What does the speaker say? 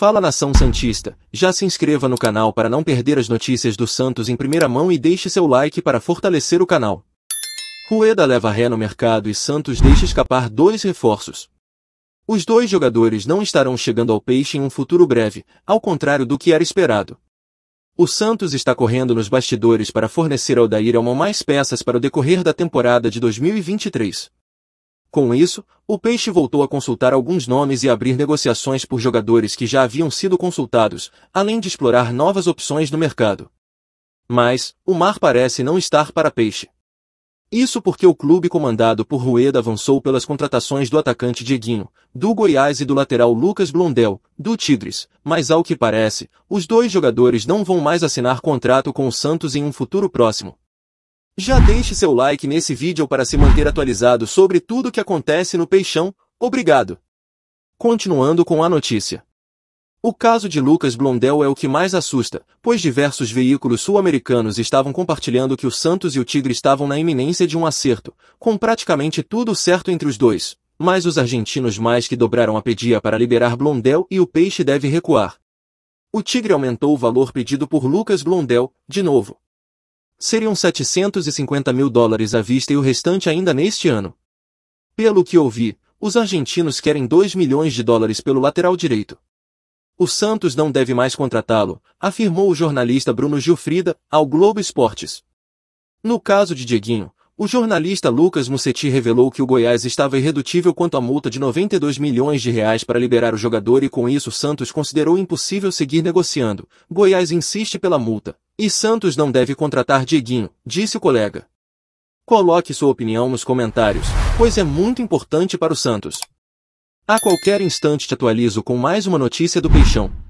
Fala nação santista, já se inscreva no canal para não perder as notícias do Santos em primeira mão e deixe seu like para fortalecer o canal. Rueda leva ré no mercado e Santos deixa escapar dois reforços. Os dois jogadores não estarão chegando ao peixe em um futuro breve, ao contrário do que era esperado. O Santos está correndo nos bastidores para fornecer ao Daíra uma mais peças para o decorrer da temporada de 2023. Com isso, o Peixe voltou a consultar alguns nomes e abrir negociações por jogadores que já haviam sido consultados, além de explorar novas opções no mercado. Mas, o mar parece não estar para Peixe. Isso porque o clube comandado por Rueda avançou pelas contratações do atacante Dieguinho, do Goiás e do lateral Lucas Blondel, do Tigres, mas ao que parece, os dois jogadores não vão mais assinar contrato com o Santos em um futuro próximo, já deixe seu like nesse vídeo para se manter atualizado sobre tudo o que acontece no Peixão, obrigado! Continuando com a notícia. O caso de Lucas Blondel é o que mais assusta, pois diversos veículos sul-americanos estavam compartilhando que o Santos e o Tigre estavam na iminência de um acerto, com praticamente tudo certo entre os dois, mas os argentinos mais que dobraram a pedia para liberar Blondel e o Peixe deve recuar. O Tigre aumentou o valor pedido por Lucas Blondel, de novo, seriam 750 mil dólares à vista e o restante ainda neste ano. Pelo que ouvi, os argentinos querem 2 milhões de dólares pelo lateral direito. O Santos não deve mais contratá-lo, afirmou o jornalista Bruno Gilfrida, ao Globo Esportes. No caso de Dieguinho, o jornalista Lucas Musetti revelou que o Goiás estava irredutível quanto à multa de 92 milhões de reais para liberar o jogador e com isso o Santos considerou impossível seguir negociando. Goiás insiste pela multa, e Santos não deve contratar Dieguinho, disse o colega. Coloque sua opinião nos comentários, pois é muito importante para o Santos. A qualquer instante te atualizo com mais uma notícia do Peixão.